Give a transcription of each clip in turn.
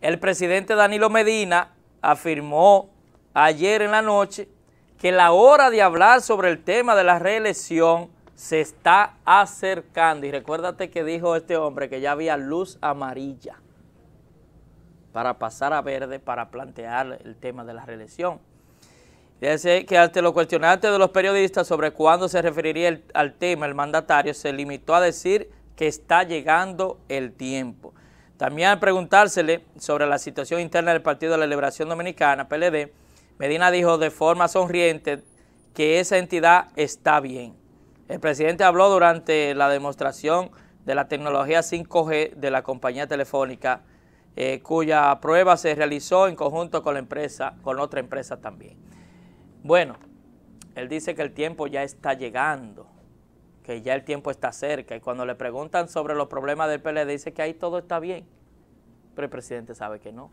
El presidente Danilo Medina afirmó ayer en la noche que la hora de hablar sobre el tema de la reelección se está acercando. Y recuérdate que dijo este hombre que ya había luz amarilla para pasar a verde para plantear el tema de la reelección. Dice que ante los cuestionantes de los periodistas sobre cuándo se referiría al tema el mandatario, se limitó a decir que está llegando el tiempo. También al preguntársele sobre la situación interna del Partido de la Liberación Dominicana, PLD, Medina dijo de forma sonriente que esa entidad está bien. El presidente habló durante la demostración de la tecnología 5G de la compañía telefónica, eh, cuya prueba se realizó en conjunto con la empresa, con otra empresa también. Bueno, él dice que el tiempo ya está llegando que ya el tiempo está cerca y cuando le preguntan sobre los problemas del PLD dice que ahí todo está bien, pero el presidente sabe que no.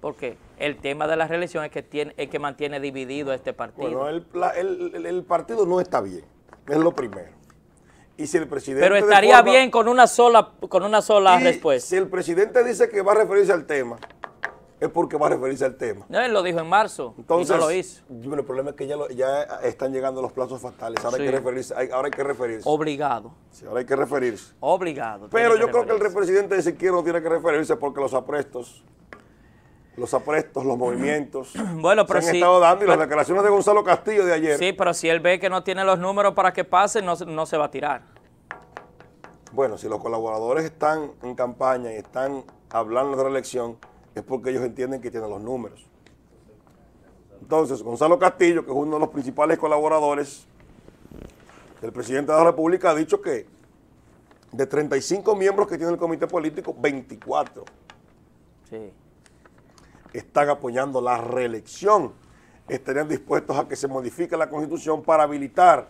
Porque el tema de la reelección es que tiene, que mantiene dividido este partido. Bueno, el, el, partido no está bien, es lo primero. Y si el presidente Pero estaría bien con una sola, con una sola respuesta. Si el presidente dice que va a referirse al tema, es porque va a referirse al tema. No, él lo dijo en marzo. Entonces, y no lo hizo. el problema es que ya, ya están llegando los plazos fatales. Ahora, hay que referirse, ahora hay que referirse. Obligado. Sí, ahora hay que referirse. Obligado. Pero yo creo que el presidente de Siquiero no tiene que referirse porque los aprestos. Los aprestos, los movimientos bueno, pero se han estado dando y las declaraciones de Gonzalo Castillo de ayer. Sí, pero si él ve que no tiene los números para que pase, no, no se va a tirar. Bueno, si los colaboradores están en campaña y están hablando de la elección, es porque ellos entienden que tienen los números. Entonces, Gonzalo Castillo, que es uno de los principales colaboradores del presidente de la República, ha dicho que de 35 miembros que tiene el comité político, 24 están apoyando la reelección. Estarían dispuestos a que se modifique la constitución para habilitar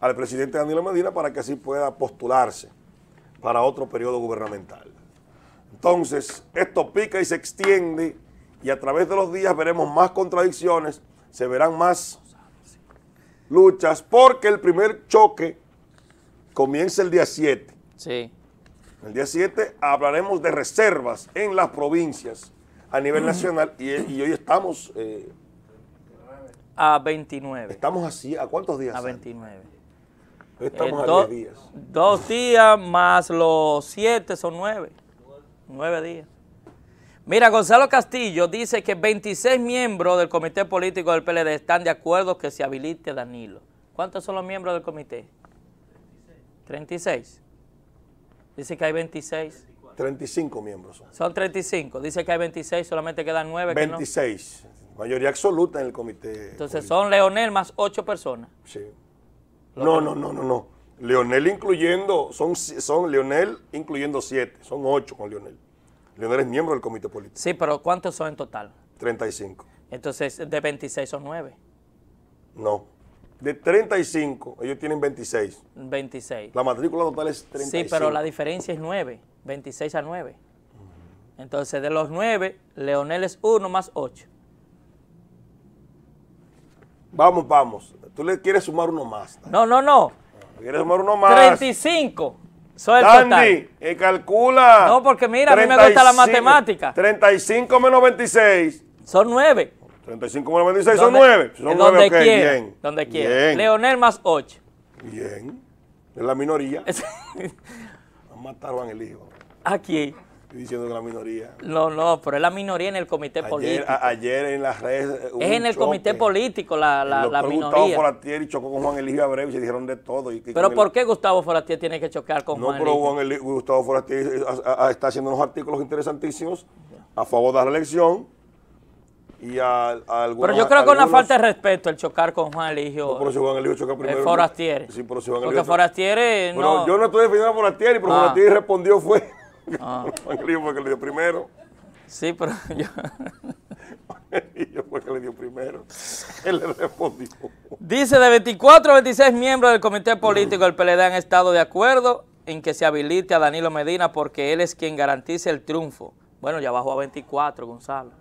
al presidente Danilo Medina para que así pueda postularse para otro periodo gubernamental. Entonces, esto pica y se extiende y a través de los días veremos más contradicciones, se verán más luchas, porque el primer choque comienza el día 7. Sí. El día 7 hablaremos de reservas en las provincias a nivel nacional y, hoy estamos... Eh, a 29. Estamos así, ¿a cuántos días? A 29. Hoy estamos eh, a 10 días. Dos días más los 7 son 9. Nueve días. Mira, Gonzalo Castillo dice que 26 miembros del comité político del PLD están de acuerdo que se habilite Danilo. ¿Cuántos son los miembros del comité? 36. Dice que hay 26. 35 miembros. Son, son 35. Dice que hay 26, solamente quedan 9. 26. Que no. Mayoría absoluta en el comité. Entonces son Leonel más 8 personas. Sí. No, no, no, no, no. Leonel incluyendo, son, son Leonel incluyendo siete, son ocho con Leonel. Leonel es miembro del comité político. Sí, pero ¿cuántos son en total? 35. Entonces, de 26 son 9. No. De 35, ellos tienen 26. 26. La matrícula total es 35. Sí, pero la diferencia es 9, 26 a 9. Entonces, de los 9, Leonel es 1 más 8. Vamos, vamos. Tú le quieres sumar uno más. no, no. no. ¿Quieres sumar uno más? 35. Soy el total. calcula. No, porque mira, a mí me gusta la matemática. 35 menos 26. Son 9. 35 menos 26 son 9. Son 9, ok. quiera, bien. Donde quiera. Leonel más 8. Bien. Es la minoría. mataron el hijo. Aquí diciendo que la minoría. No, no, pero es la minoría en el comité político. ayer en las redes. Eh, es en el comité político la, la, minoría. Gustavo Foratier chocó con Juan Eligio Abreu y se dijeron de todo. pero ¿por qué Gustavo Foratier tiene que chocar con Juan No, pero Eligio, Gustavo Foratier eh, está haciendo unos artículos interesantísimos a favor de la elección. Y al algunos, pero yo creo que es una falta de respeto el chocar con Juan Eligio. No, pero si Juan Eligio choca eh, primero. El Sí, pero si Juan Porque Forastieri no. Pero yo no estoy defendiendo a Forastier, pero ah. respondió fue Ah. le dio primero. Sí, pero yo... fue le dio primero. Él le respondió. Dice, de 24 a 26 miembros del Comité Político del PLD han estado de acuerdo en que se habilite a Danilo Medina porque él es quien garantice el triunfo. Bueno, ya bajó a 24, Gonzalo.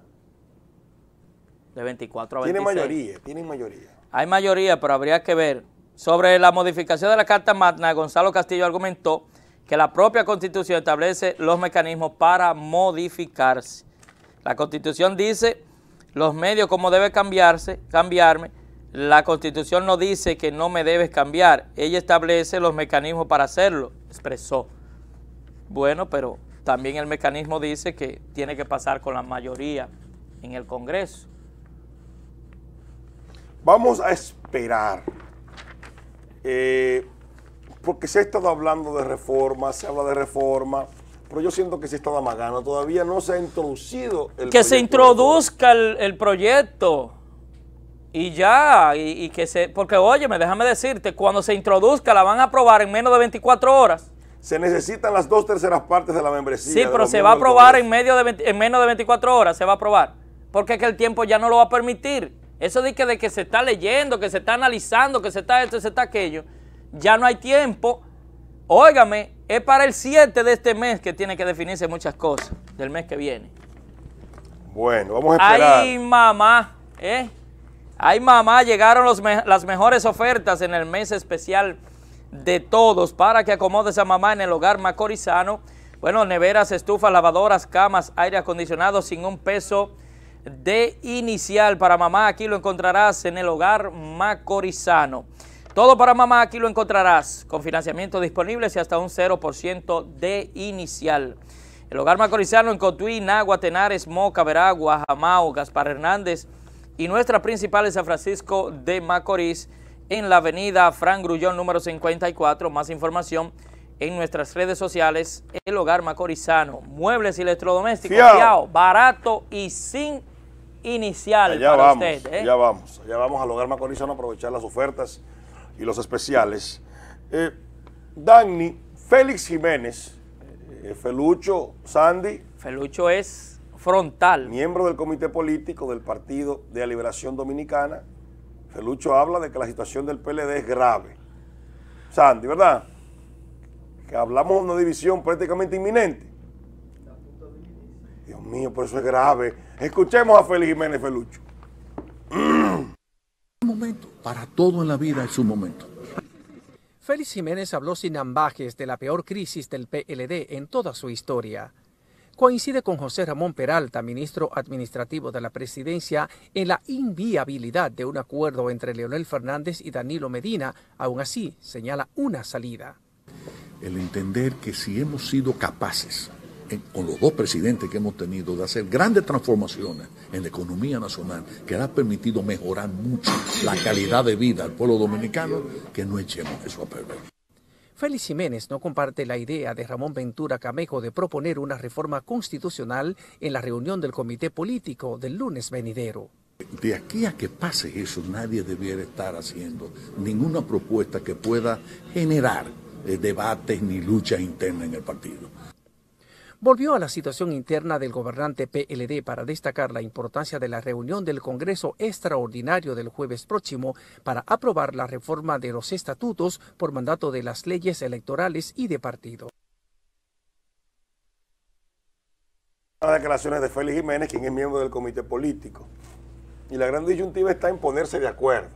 De 24 a 26. Tiene mayoría, tiene mayoría. Hay mayoría, pero habría que ver. Sobre la modificación de la Carta Magna, Gonzalo Castillo argumentó que la propia Constitución establece los mecanismos para modificarse. La Constitución dice los medios como debe cambiarse, cambiarme. La Constitución no dice que no me debes cambiar. Ella establece los mecanismos para hacerlo, expresó. Bueno, pero también el mecanismo dice que tiene que pasar con la mayoría en el Congreso. Vamos a esperar. Eh, porque se ha estado hablando de reforma, se habla de reforma, pero yo siento que se está gana, Todavía no se ha introducido el Que se introduzca el, proyecto. Y ya, y, que se. Porque, óyeme, déjame decirte, cuando se introduzca la van a aprobar en menos de 24 horas. Se necesitan las dos terceras partes de la membresía. Sí, pero se va a aprobar en, medio de en menos de 24 horas, se va a aprobar. Porque es que el tiempo ya no lo va a permitir. Eso de que, de que se está leyendo, que se está analizando, que se está esto, se está aquello ya no hay tiempo. Óigame, es para el 7 de este mes que tiene que definirse muchas cosas, del mes que viene. Bueno, vamos a esperar. Ay, mamá, ¿eh? Ay, mamá, llegaron las mejores ofertas en el mes especial de todos para que acomodes a mamá en el hogar macorizano. Bueno, neveras, estufas, lavadoras, camas, aire acondicionado sin un peso de inicial para mamá. Aquí lo encontrarás en el hogar macorizano. Todo para mamá aquí lo encontrarás, con financiamiento disponible y hasta un 0% de inicial. El hogar macorizano en Cotuí, Nagua, Tenares, Moca, Veragua, Jamao, Gaspar Hernández y nuestra principal en San Francisco de Macorís, en la avenida Fran Grullón número 54. Más información en nuestras redes sociales, El Hogar Macorizano. Muebles y electrodomésticos, barato y sin inicial allá para vamos, ¿eh? ya vamos, allá vamos al Hogar Macorizano a aprovechar las ofertas y los especiales. Eh, Dani, Félix Jiménez, eh, Felucho, Sandy. Felucho es frontal. Miembro del comité político del Partido de la Liberación Dominicana. Felucho habla de que la situación del PLD es grave. Sandy, ¿verdad? Que hablamos de una división prácticamente inminente. Dios mío, por eso es grave. Escuchemos a Félix Jiménez Felucho. momento. Para todo en la vida es su momento. Félix Jiménez habló sin ambajes de la peor crisis del PLD en toda su historia. Coincide con José Ramón Peralta, ministro administrativo de la presidencia, en la inviabilidad de un acuerdo entre Leonel Fernández y Danilo Medina. Aún así, señala una salida. El entender que si hemos sido capaces con los dos presidentes que hemos tenido de hacer grandes transformaciones en la economía nacional que han permitido mejorar mucho la calidad de vida al pueblo dominicano, que no echemos eso a perder. Félix Jiménez no comparte la idea de Ramón Ventura Camejo de proponer una reforma constitucional en la reunión del comité político del lunes venidero. De aquí a que pase eso, nadie debiera estar haciendo ninguna propuesta que pueda generar eh, debates ni luchas internas en el partido volvió a la situación interna del gobernante PLD para destacar la importancia de la reunión del Congreso Extraordinario del jueves próximo para aprobar la reforma de los estatutos por mandato de las leyes electorales y de partido. Las declaraciones de Félix Jiménez, quien es miembro del comité político. Y la gran disyuntiva está en ponerse de acuerdo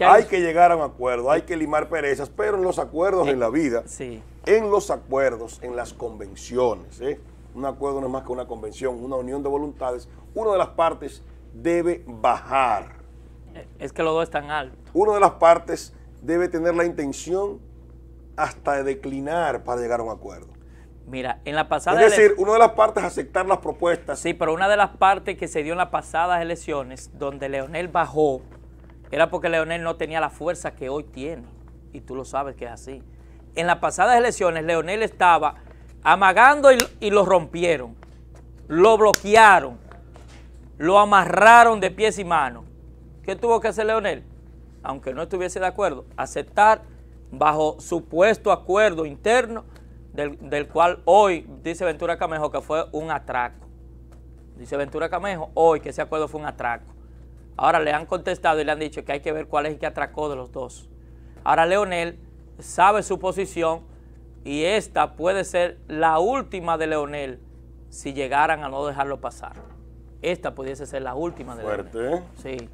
hay... que llegar a un acuerdo, hay que limar perezas, pero en los acuerdos en, la eh, vida, en los acuerdos, en las convenciones, ¿eh? un acuerdo no es más que una convención, una unión de voluntades, una de las partes debe bajar. Eh, es que los dos están altos. Una de las partes debe tener la intención hasta de declinar para llegar a un acuerdo. Mira, en la pasada... Es decir, una de las partes aceptar las propuestas. Sí, pero una de las partes que se dio en las pasadas elecciones, donde Leonel bajó, era porque Leonel no tenía la fuerza que hoy tiene. Y tú lo sabes que es así. En las pasadas elecciones, Leonel estaba amagando y, lo rompieron. Lo bloquearon. Lo amarraron de pies y manos. ¿Qué tuvo que hacer Leonel? Aunque no estuviese de acuerdo, aceptar bajo supuesto acuerdo interno del, del, cual hoy dice Ventura Camejo que fue un atraco. Dice Ventura Camejo hoy que ese acuerdo fue un atraco. Ahora le han contestado y le han dicho que hay que ver cuál es el que atracó de los dos. Ahora Leonel sabe su posición y esta puede ser la última de Leonel si llegaran a no dejarlo pasar. Esta pudiese ser la última de Fuerte. ¿eh? Sí.